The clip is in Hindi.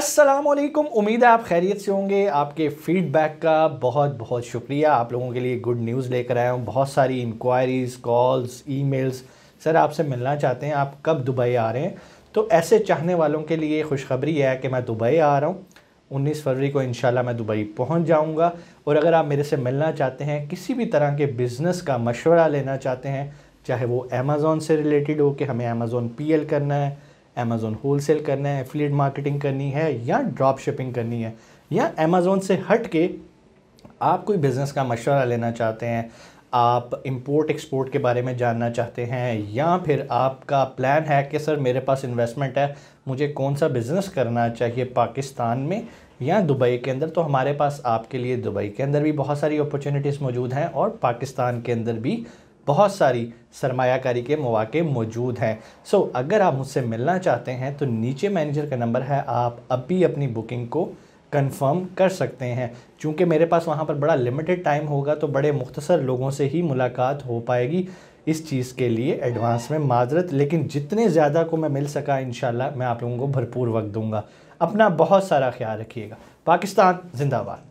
अस्सलाम वालेकुम उम्मीद है आप खैरियत से होंगे आपके फीडबैक का बहुत बहुत शुक्रिया आप लोगों के लिए गुड न्यूज़ लेकर आया हूँ बहुत सारी इंक्वायरीज़ कॉल्स ईमेल्स सर आपसे मिलना चाहते हैं आप कब दुबई आ रहे हैं तो ऐसे चाहने वालों के लिए खुशखबरी है कि मैं दुबई आ रहा हूँ 19 फरवरी को इंशाल्लाह मैं दुबई पहुंच जाऊंगा और अगर आप मेरे से मिलना चाहते हैं किसी भी तरह के बिज़नेस का मशवरा लेना चाहते हैं चाहे वो अमेज़ोन से रिलेटेड हो कि हमें अमेज़ोन पी करना है अमेज़ोन होलसेल करना है एफिलेट मार्केटिंग करनी है या ड्रॉप शिपिंग करनी है या अमेज़ोन से हट के आप कोई बिज़नेस का मशवरा लेना चाहते हैं आप इंपोर्ट एक्सपोर्ट के बारे में जानना चाहते हैं या फिर आपका प्लान है कि सर मेरे पास इन्वेस्टमेंट है मुझे कौन सा बिज़नेस करना चाहिए पाकिस्तान में या दुबई के अंदर तो हमारे पास आपके लिए दुबई के अंदर भी बहुत सारी अपॉर्चुनिटीज़ मौजूद हैं और पाकिस्तान के अंदर भी बहुत सारी सरमायाकारी के मौाक़े मौजूद हैं सो so, अगर आप मुझसे मिलना चाहते हैं तो नीचे मैनेजर का नंबर है आप अभी अपनी बुकिंग को कंफर्म कर सकते हैं क्योंकि मेरे पास वहाँ पर बड़ा लिमिटेड टाइम होगा तो बड़े मुख्तसर लोगों से ही मुलाकात हो पाएगी इस चीज़ के लिए एडवांस में माजरत लेकिन जितने ज़्यादा को मैं मिल सका इन मैं आप लोगों को भरपूर वक्त दूँगा अपना बहुत सारा ख्याल रखिएगा पाकिस्तान जिंदाबाद